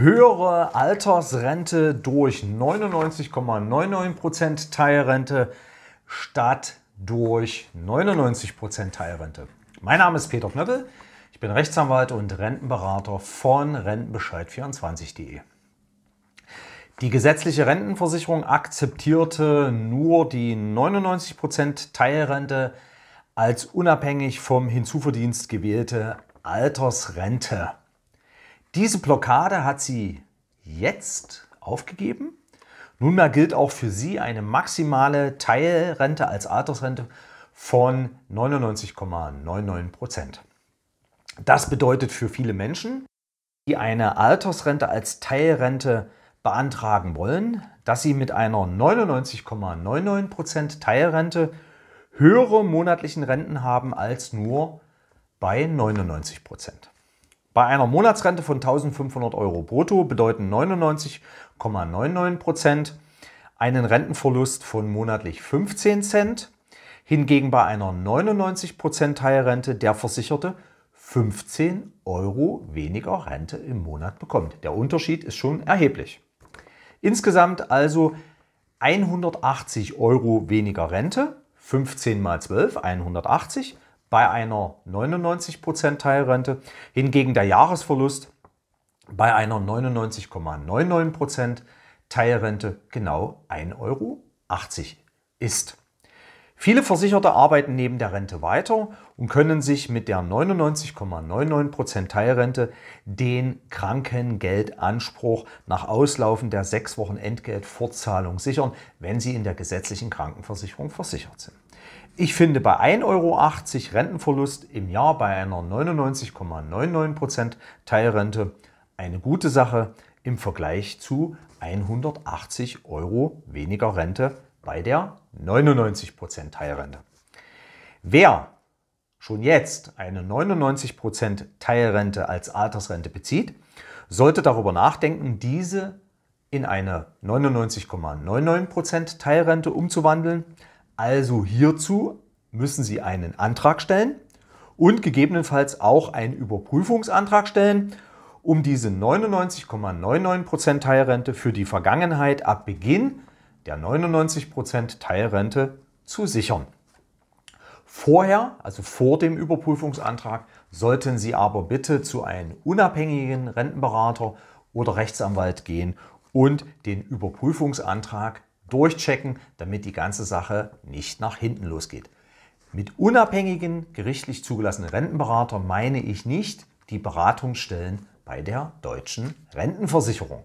höhere Altersrente durch 99,99% Teilrente statt durch 99% Teilrente. Mein Name ist Peter Knöppel, ich bin Rechtsanwalt und Rentenberater von Rentenbescheid24.de. Die gesetzliche Rentenversicherung akzeptierte nur die 99% Teilrente als unabhängig vom Hinzuverdienst gewählte Altersrente. Diese Blockade hat sie jetzt aufgegeben. Nunmehr gilt auch für sie eine maximale Teilrente als Altersrente von 99,99 Prozent. ,99%. Das bedeutet für viele Menschen, die eine Altersrente als Teilrente beantragen wollen, dass sie mit einer 99,99% ,99 Teilrente höhere monatlichen Renten haben als nur bei 99 Prozent. Bei einer Monatsrente von 1500 Euro brutto bedeuten 99,99 Prozent einen Rentenverlust von monatlich 15 Cent. Hingegen bei einer 99 Teilrente der Versicherte 15 Euro weniger Rente im Monat bekommt. Der Unterschied ist schon erheblich. Insgesamt also 180 Euro weniger Rente, 15 mal 12, 180 bei einer 99% Teilrente, hingegen der Jahresverlust bei einer 99,99% ,99 Teilrente genau 1,80 Euro ist. Viele Versicherte arbeiten neben der Rente weiter und können sich mit der 99,99% Teilrente den Krankengeldanspruch nach Auslaufen der sechs Wochen Entgeltfortzahlung sichern, wenn sie in der gesetzlichen Krankenversicherung versichert sind. Ich finde bei 1,80 Euro Rentenverlust im Jahr bei einer 99,99% Teilrente eine gute Sache im Vergleich zu 180 Euro weniger Rente bei der 99% Teilrente. Wer schon jetzt eine 99% Teilrente als Altersrente bezieht, sollte darüber nachdenken, diese in eine 99,99% Teilrente umzuwandeln. Also hierzu müssen Sie einen Antrag stellen und gegebenenfalls auch einen Überprüfungsantrag stellen, um diese 99,99% ,99 Teilrente für die Vergangenheit ab Beginn der 99% Teilrente zu sichern. Vorher, also vor dem Überprüfungsantrag, sollten Sie aber bitte zu einem unabhängigen Rentenberater oder Rechtsanwalt gehen und den Überprüfungsantrag durchchecken, damit die ganze Sache nicht nach hinten losgeht. Mit unabhängigen, gerichtlich zugelassenen Rentenberater meine ich nicht die Beratungsstellen bei der deutschen Rentenversicherung.